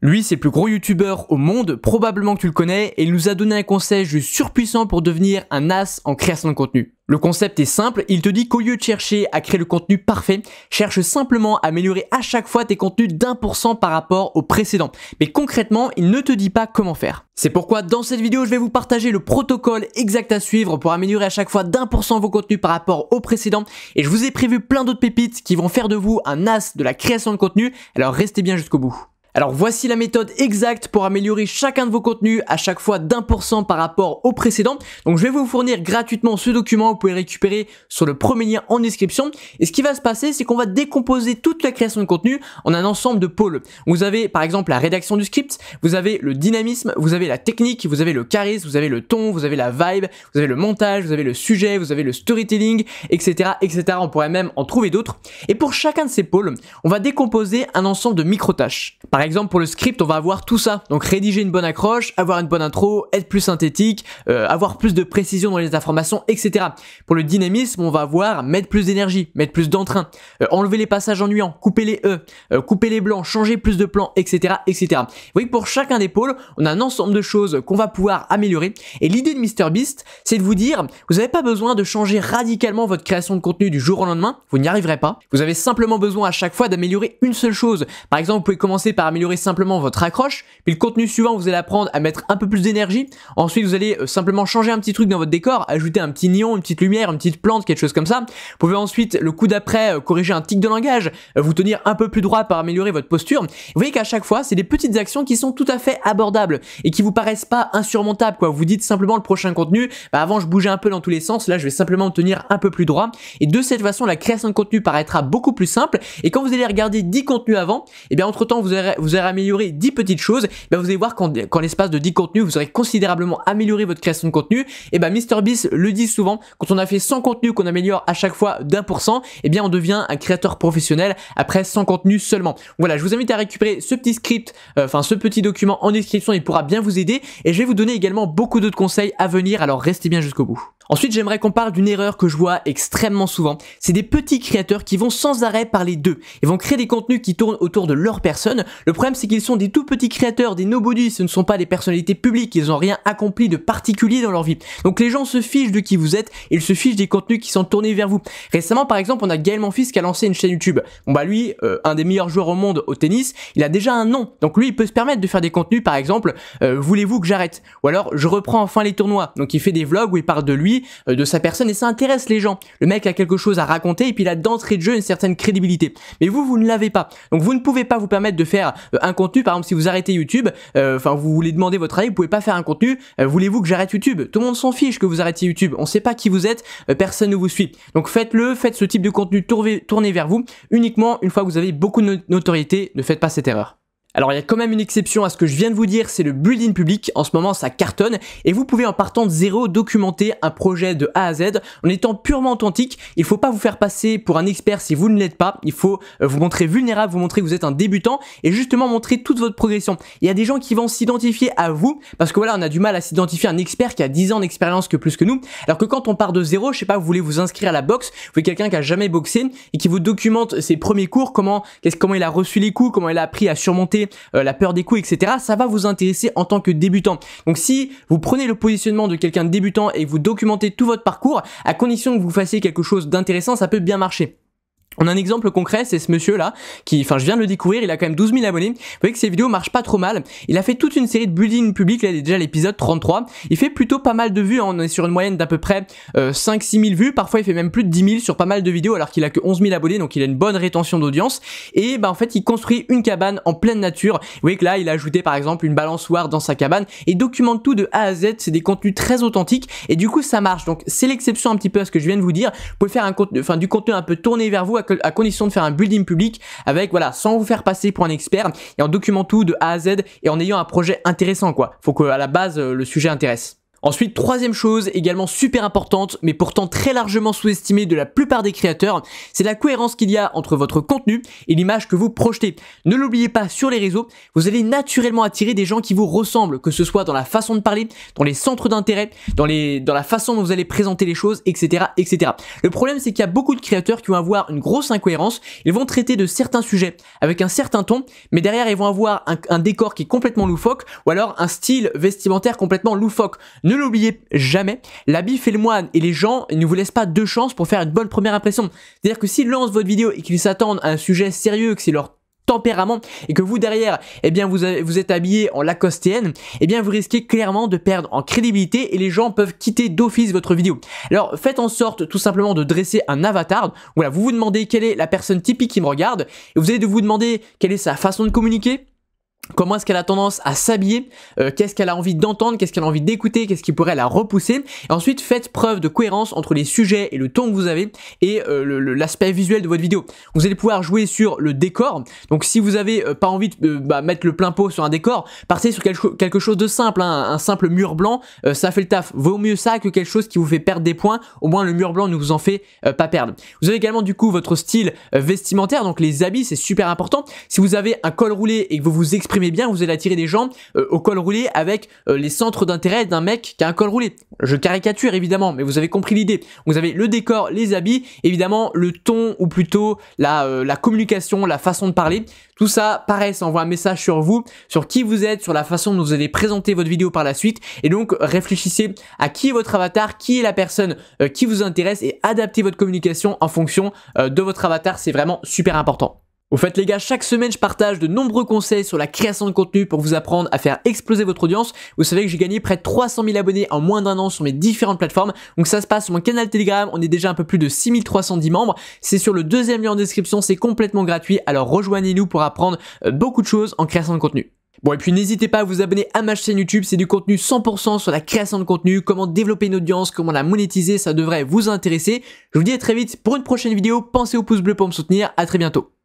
Lui, c'est le plus gros youtubeur au monde, probablement que tu le connais, et il nous a donné un conseil juste surpuissant pour devenir un as en création de contenu. Le concept est simple, il te dit qu'au lieu de chercher à créer le contenu parfait, cherche simplement à améliorer à chaque fois tes contenus d'un pour cent par rapport au précédent. Mais concrètement, il ne te dit pas comment faire. C'est pourquoi dans cette vidéo, je vais vous partager le protocole exact à suivre pour améliorer à chaque fois d'un pour cent vos contenus par rapport au précédent. Et je vous ai prévu plein d'autres pépites qui vont faire de vous un as de la création de contenu, alors restez bien jusqu'au bout. Alors voici la méthode exacte pour améliorer chacun de vos contenus à chaque fois d'un pour cent par rapport au précédent. Donc je vais vous fournir gratuitement ce document, vous pouvez le récupérer sur le premier lien en description. Et ce qui va se passer, c'est qu'on va décomposer toute la création de contenu en un ensemble de pôles. Vous avez par exemple la rédaction du script, vous avez le dynamisme, vous avez la technique, vous avez le charisme, vous avez le ton, vous avez la vibe, vous avez le montage, vous avez le sujet, vous avez le storytelling, etc. etc. On pourrait même en trouver d'autres. Et pour chacun de ces pôles, on va décomposer un ensemble de micro-tâches. Par exemple, pour le script, on va avoir tout ça. Donc rédiger une bonne accroche, avoir une bonne intro, être plus synthétique, euh, avoir plus de précision dans les informations, etc. Pour le dynamisme, on va avoir mettre plus d'énergie, mettre plus d'entrain, euh, enlever les passages ennuyants, couper les E, euh, couper les blancs, changer plus de plans, etc., etc. Vous voyez, pour chacun des pôles, on a un ensemble de choses qu'on va pouvoir améliorer. Et l'idée de MrBeast, c'est de vous dire, vous n'avez pas besoin de changer radicalement votre création de contenu du jour au lendemain, vous n'y arriverez pas. Vous avez simplement besoin à chaque fois d'améliorer une seule chose. Par exemple, vous pouvez commencer par améliorer simplement votre accroche. Puis le contenu suivant, vous allez apprendre à mettre un peu plus d'énergie. Ensuite, vous allez euh, simplement changer un petit truc dans votre décor, ajouter un petit nion, une petite lumière, une petite plante, quelque chose comme ça. Vous pouvez ensuite, le coup d'après, euh, corriger un tic de langage, euh, vous tenir un peu plus droit pour améliorer votre posture. Vous voyez qu'à chaque fois, c'est des petites actions qui sont tout à fait abordables et qui vous paraissent pas insurmontables, quoi. Vous dites simplement le prochain contenu, bah avant je bougeais un peu dans tous les sens, là je vais simplement me tenir un peu plus droit. Et de cette façon, la création de contenu paraîtra beaucoup plus simple. Et quand vous allez regarder 10 contenus avant, et eh bien entre temps vous aurez, vous aurez amélioré 10 petites choses, eh Ben vous allez voir qu'en, l'espace de 10 contenus, vous aurez considérablement amélioré votre création de contenu. Et eh bien MrBeast le dit souvent, quand on a fait 100 contenus qu'on améliore à chaque fois d'un pour cent, et eh bien on devient un créateur professionnel après 100 contenus seulement. Voilà, je vous invite à récupérer ce petit script, euh, enfin ce petit document en description, il pourra bien vous aider. Et je vais vous donner également beaucoup d'autres conseils à venir, alors restez bien jusqu'au bout. Ensuite, j'aimerais qu'on parle d'une erreur que je vois extrêmement souvent. C'est des petits créateurs qui vont sans arrêt parler d'eux. Ils vont créer des contenus qui tournent autour de leur personne. Le problème, c'est qu'ils sont des tout petits créateurs, des nobody. Ce ne sont pas des personnalités publiques. Ils n'ont rien accompli de particulier dans leur vie. Donc les gens se fichent de qui vous êtes. Ils se fichent des contenus qui sont tournés vers vous. Récemment, par exemple, on a Gaël Monfils qui a lancé une chaîne YouTube. Bon bah lui, euh, un des meilleurs joueurs au monde au tennis, il a déjà un nom. Donc lui, il peut se permettre de faire des contenus, par exemple, euh, voulez-vous que j'arrête Ou alors, je reprends enfin les tournois. Donc il fait des vlogs où il parle de lui euh, de sa personne et ça intéresse les gens. Le mec a quelque chose à raconter et puis il a d'entrée de jeu une certaine crédibilité. Mais vous, vous ne l'avez pas. Donc vous ne pouvez pas vous permettre de faire euh, un contenu. Par exemple, si vous arrêtez YouTube, euh, enfin vous voulez demander votre avis, vous pouvez pas faire un contenu. Voulez-vous que j'arrête YouTube Tout le monde s'en fiche que vous arrêtez YouTube. On sait pas qui vous êtes, personne ne vous suit. Donc faites-le, faites ce type de contenu tourné vers vous uniquement une fois que vous avez beaucoup de notoriété. Ne faites pas cette erreur. Alors il y a quand même une exception à ce que je viens de vous dire, c'est le building public, en ce moment ça cartonne, et vous pouvez en partant de zéro documenter un projet de A à Z en étant purement authentique, il faut pas vous faire passer pour un expert si vous ne l'êtes pas, il faut euh, vous montrer vulnérable, vous montrer que vous êtes un débutant, et justement montrer toute votre progression. Il y a des gens qui vont s'identifier à vous, parce que voilà on a du mal à s'identifier à un expert qui a 10 ans d'expérience que plus que nous, alors que quand on part de zéro, je sais pas, vous voulez vous inscrire à la boxe, vous voulez quelqu'un qui a jamais boxé, et qui vous documente ses premiers cours, comment, comment il a reçu les coups, comment il a appris à surmonter euh, la peur des coups, etc., ça va vous intéresser en tant que débutant. Donc si vous prenez le positionnement de quelqu'un de débutant et vous documentez tout votre parcours, à condition que vous fassiez quelque chose d'intéressant, ça peut bien marcher. On a un exemple concret, c'est ce monsieur là, qui, enfin je viens de le découvrir, il a quand même 12 000 abonnés. Vous voyez que ses vidéos marchent pas trop mal. Il a fait toute une série de building public, là il est déjà l'épisode 33. Il fait plutôt pas mal de vues, hein. on est sur une moyenne d'à peu près 5-6 euh, 000 vues. Parfois il fait même plus de 10 000 sur pas mal de vidéos alors qu'il a que 11 000 abonnés, donc il a une bonne rétention d'audience. Et bah en fait il construit une cabane en pleine nature. Vous voyez que là il a ajouté par exemple une balançoire dans sa cabane et documente tout de A à Z. C'est des contenus très authentiques et du coup ça marche. Donc c'est l'exception un petit peu à ce que je viens de vous dire. Vous pouvez faire un contenu, enfin du contenu un peu tourné vers vous à condition de faire un building public avec, voilà, sans vous faire passer pour un expert et en documentant tout de A à Z et en ayant un projet intéressant, quoi. Faut que, à la base, euh, le sujet intéresse. Ensuite, troisième chose, également super importante, mais pourtant très largement sous-estimée de la plupart des créateurs, c'est la cohérence qu'il y a entre votre contenu et l'image que vous projetez. Ne l'oubliez pas sur les réseaux, vous allez naturellement attirer des gens qui vous ressemblent, que ce soit dans la façon de parler, dans les centres d'intérêt, dans, les, dans la façon dont vous allez présenter les choses, etc. etc. Le problème, c'est qu'il y a beaucoup de créateurs qui vont avoir une grosse incohérence, ils vont traiter de certains sujets avec un certain ton, mais derrière, ils vont avoir un, un décor qui est complètement loufoque, ou alors un style vestimentaire complètement loufoque. Ne l'oubliez jamais, l'habit fait le moine et les gens ne vous laissent pas deux chances pour faire une bonne première impression. C'est-à-dire que s'ils lancent votre vidéo et qu'ils s'attendent à un sujet sérieux, que c'est leur tempérament et que vous derrière, eh bien vous, êtes habillé en lacostéenne, eh bien vous risquez clairement de perdre en crédibilité et les gens peuvent quitter d'office votre vidéo. Alors faites en sorte tout simplement de dresser un avatar. Voilà, vous vous demandez quelle est la personne typique qui me regarde et vous allez de vous demander quelle est sa façon de communiquer comment est-ce qu'elle a tendance à s'habiller, euh, qu'est-ce qu'elle a envie d'entendre, qu'est-ce qu'elle a envie d'écouter, qu'est-ce qui pourrait la repousser. Et ensuite, faites preuve de cohérence entre les sujets et le ton que vous avez et euh, l'aspect visuel de votre vidéo. Vous allez pouvoir jouer sur le décor. Donc si vous n'avez euh, pas envie de bah, mettre le plein pot sur un décor, partez sur quelque, chose de simple, hein, un simple mur blanc, ça fait le taf. Vaut mieux ça que quelque chose qui vous fait perdre des points. Au moins le mur blanc ne vous en fait pas perdre. Vous avez également du coup votre style vestimentaire, donc les habits, c'est super important. Si vous avez un col roulé et que vous vous exprimez mais bien, vous allez attirer des gens euh, au col roulé avec euh, les centres d'intérêt d'un mec qui a un col roulé. Je caricature évidemment, mais vous avez compris l'idée. Vous avez le décor, les habits, évidemment le ton ou plutôt la, euh, la communication, la façon de parler. Tout ça, paraît, ça envoie un message sur vous, sur qui vous êtes, sur la façon dont vous allez présenter votre vidéo par la suite. Et donc, réfléchissez à qui est votre avatar, qui est la personne qui vous intéresse et adaptez votre communication en fonction de votre avatar. C'est vraiment super important. Au fait les gars, chaque semaine je partage de nombreux conseils sur la création de contenu pour vous apprendre à faire exploser votre audience. Vous savez que j'ai gagné près de 300 000 abonnés en moins d'un an sur mes différentes plateformes. Donc ça se passe sur mon canal Telegram, on est déjà un peu plus de 6310 membres. C'est sur le deuxième lien en description, c'est complètement gratuit. Alors rejoignez-nous pour apprendre euh, beaucoup de choses en création de contenu. Bon et puis n'hésitez pas à vous abonner à ma chaîne YouTube, c'est du contenu 100% sur la création de contenu, comment développer une audience, comment la monétiser, ça devrait vous intéresser. Je vous dis à très vite pour une prochaine vidéo, pensez au pouce bleu pour me soutenir, à très bientôt.